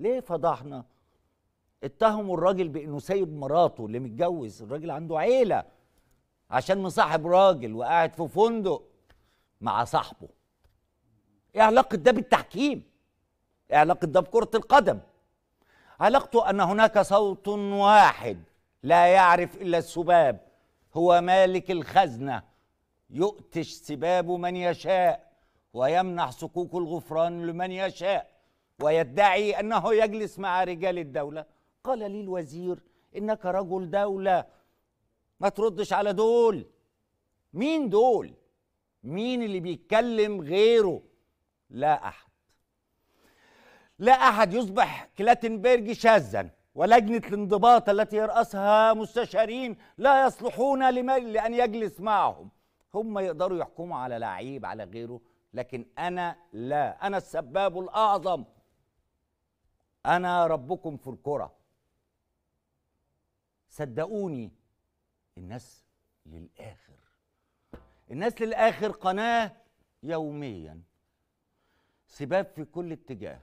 ليه فضحنا اتهموا الراجل بانه سايب مراته اللي متجوز الراجل عنده عيله عشان مصاحب راجل وقاعد في فندق مع صاحبه ايه علاقه ده بالتحكيم ايه علاقه ده بكره القدم علاقته ان هناك صوت واحد لا يعرف الا السباب هو مالك الخزنه يؤتش سباب من يشاء ويمنح صكوك الغفران لمن يشاء ويدعي أنه يجلس مع رجال الدولة قال لي الوزير إنك رجل دولة ما تردش على دول مين دول مين اللي بيتكلم غيره لا أحد لا أحد يصبح كلاتنبرج شاذا ولجنة الانضباط التي يرأسها مستشارين لا يصلحون لأن يجلس معهم هم يقدروا يحكموا على لعيب على غيره لكن أنا لا أنا السباب الأعظم انا ربكم في الكره صدقوني الناس للاخر الناس للاخر قناه يوميا سباب في كل اتجاه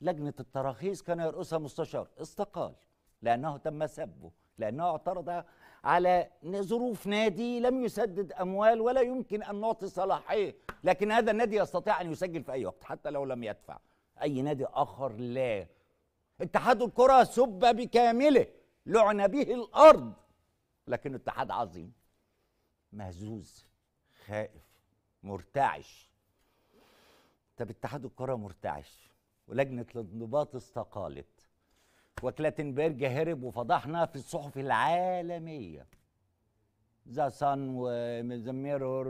لجنه التراخيص كان يرأسها مستشار استقال لانه تم سبه لانه اعترض على ظروف نادي لم يسدد اموال ولا يمكن ان نعطي صلاحيه لكن هذا النادي يستطيع ان يسجل في اي وقت حتى لو لم يدفع اي نادي اخر لا اتحاد الكره سب بكامله لعن به الارض لكن اتحاد عظيم مهزوز خائف مرتعش طب اتحاد الكره مرتعش ولجنه الانضباط استقالت وكلاتنبرج هرب وفضحنا في الصحف العالميه ذا سان وذا ميرور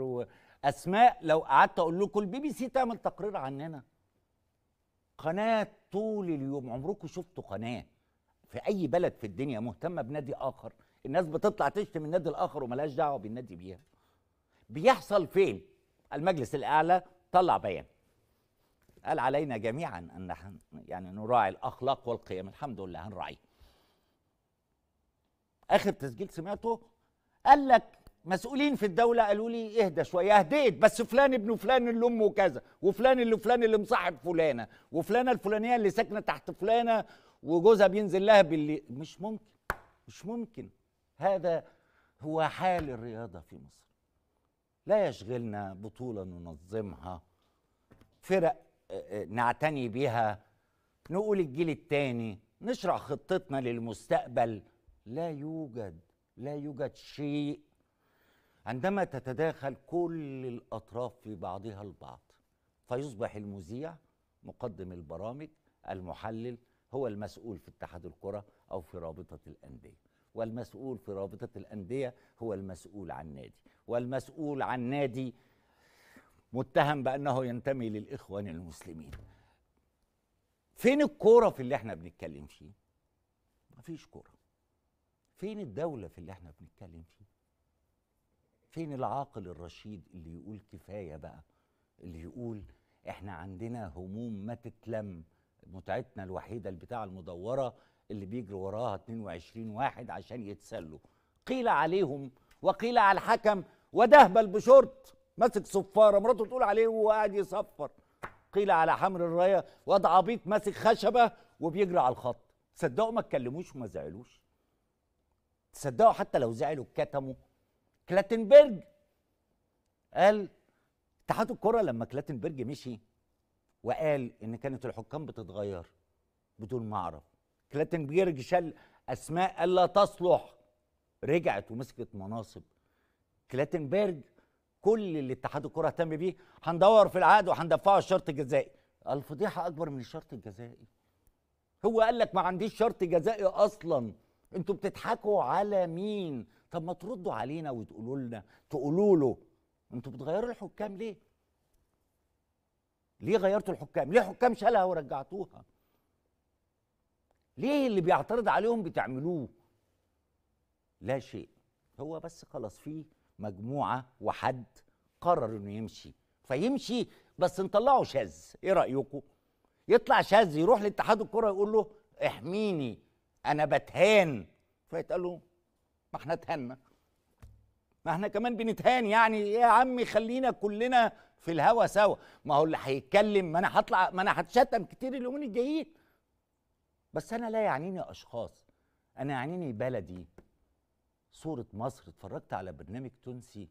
واسماء لو قعدت اقول لكم البي بي سي تعمل تقرير عننا قناه طول اليوم عمركم شفتوا قناه في اي بلد في الدنيا مهتمه بنادي اخر الناس بتطلع تشتم النادي الاخر وملاش دعوه بالنادي بيها بيحصل فين المجلس الاعلى طلع بيان قال علينا جميعا ان نحن يعني نراعي الاخلاق والقيم الحمد لله هنراعي اخر تسجيل سمعته قال لك مسؤولين في الدوله قالوا لي اهدى شويه اهديت بس فلان ابن فلان اللي امه كذا وفلان اللي فلان اللي مصاحب فلانه وفلانه الفلانيه اللي ساكنه تحت فلانه وجوزها بينزل لها باللي مش ممكن مش ممكن هذا هو حال الرياضه في مصر لا يشغلنا بطوله ننظمها فرق آه، آه، نعتني بها نقول الجيل الثاني نشرح خطتنا للمستقبل لا يوجد لا يوجد شيء عندما تتداخل كل الأطراف في بعضها البعض فيصبح المذيع مقدم البرامج المحلل هو المسؤول في اتحاد الكرة أو في رابطة الأندية والمسؤول في رابطة الأندية هو المسؤول عن نادي والمسؤول عن نادي متهم بأنه ينتمي للإخوان المسلمين فين الكورة في اللي احنا بنتكلم فيه؟ مفيش كورة فين الدولة في اللي احنا بنتكلم فيه؟ فين العاقل الرشيد اللي يقول كفايه بقى اللي يقول احنا عندنا هموم ما تتلم متعتنا الوحيده البتاع المدوره اللي بيجري وراها 22 واحد عشان يتسلوا قيل عليهم وقيل على الحكم ودهبل بشورت ماسك صفاره مراته تقول عليه وهو قاعد يصفر قيل على حمر الرايه واد عبيط ماسك خشبه وبيجري على الخط صدقوا ما اتكلموش وما زعلوش تصدقوا حتى لو زعلوا اتكتموا كلاتنبرج قال اتحاد الكره لما كلاتنبرج مشي وقال ان كانت الحكام بتتغير بدون ما اعرف كلاتنبرج شال اسماء لا تصلح رجعت ومسكت مناصب كلاتنبرج كل اللي اتحاد الكره اهتم بيه هندور في العقد وهندفعه الشرط الجزائي الفضيحه اكبر من الشرط الجزائي هو قال لك ما عنديش شرط جزائي اصلا انتوا بتضحكوا على مين طب ما تردوا علينا وتقولوا لنا تقولوا له انتوا بتغيروا الحكام ليه؟ ليه غيرتوا الحكام؟ ليه حكام شالها ورجعتوها؟ ليه اللي بيعترض عليهم بتعملوه؟ لا شيء هو بس خلاص في مجموعه وحد قرر انه يمشي فيمشي بس نطلعه شاذ ايه رايكم؟ يطلع شاذ يروح لاتحاد الكره يقول له احميني انا بتهان فيتقال له ما احنا اتهنا ما احنا كمان بنتهان يعني يا عم خلينا كلنا في الهوا سوا ما هو اللي هيتكلم ما انا هطلع ما انا هتشتم كتير اليومين الجايين بس انا لا يعنيني اشخاص انا يعنيني بلدي صورة مصر اتفرجت على برنامج تونسي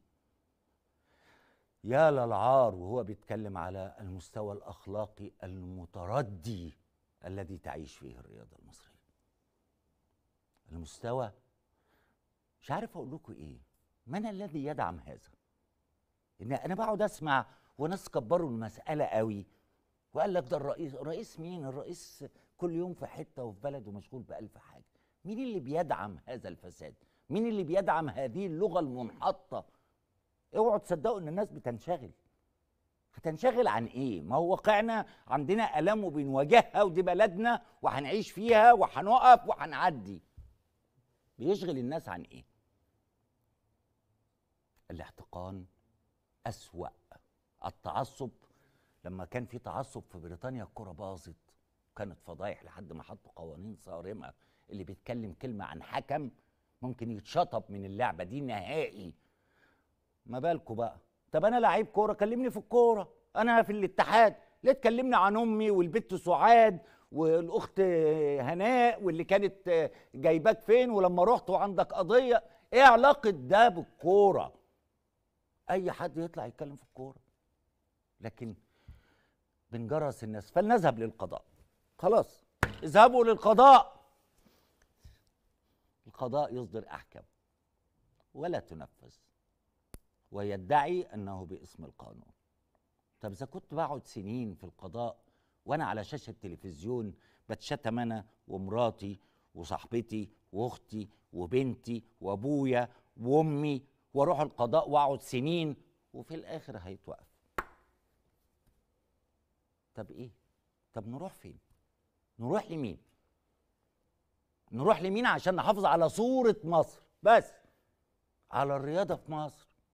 يا للعار وهو بيتكلم على المستوى الاخلاقي المتردي الذي تعيش فيه الرياضه المصريه المستوى مش عارف اقول لكم ايه من الذي يدعم هذا ان انا بقعد اسمع وناس كبروا المساله قوي وقال لك ده الرئيس رئيس مين الرئيس كل يوم في حته وفي بلد ومشغول بألف حاجه مين اللي بيدعم هذا الفساد مين اللي بيدعم هذه اللغه المنحطه اوعوا تصدقوا ان الناس بتنشغل هتنشغل عن ايه ما هو واقعنا عندنا الام وبنواجهها ودي بلدنا وهنعيش فيها وهنقف وهنعدي بيشغل الناس عن ايه الاحتقان اسوا التعصب لما كان في تعصب في بريطانيا الكره باظت وكانت فضايح لحد ما حطوا قوانين صارمه اللي بيتكلم كلمه عن حكم ممكن يتشطب من اللعبه دي نهائي ما بالكوا بقى طب انا لعيب كوره كلمني في الكوره انا في الاتحاد ليه تكلمني عن امي والبت سعاد والاخت هناء واللي كانت جايباك فين ولما رحت وعندك قضيه ايه علاقه ده بالكوره اي حد يطلع يتكلم في الكوره لكن بنجرس الناس فلنذهب للقضاء خلاص اذهبوا للقضاء القضاء يصدر احكام ولا تنفذ ويدعي انه باسم القانون طب اذا كنت بقعد سنين في القضاء وانا على شاشه التلفزيون بتشتم انا ومراتي وصاحبتي واختي وبنتي وابويا وامي واروح القضاء واقعد سنين وفي الاخر هيتوقف طب ايه طب نروح فين نروح لمين نروح لمين عشان نحافظ على صوره مصر بس على الرياضه في مصر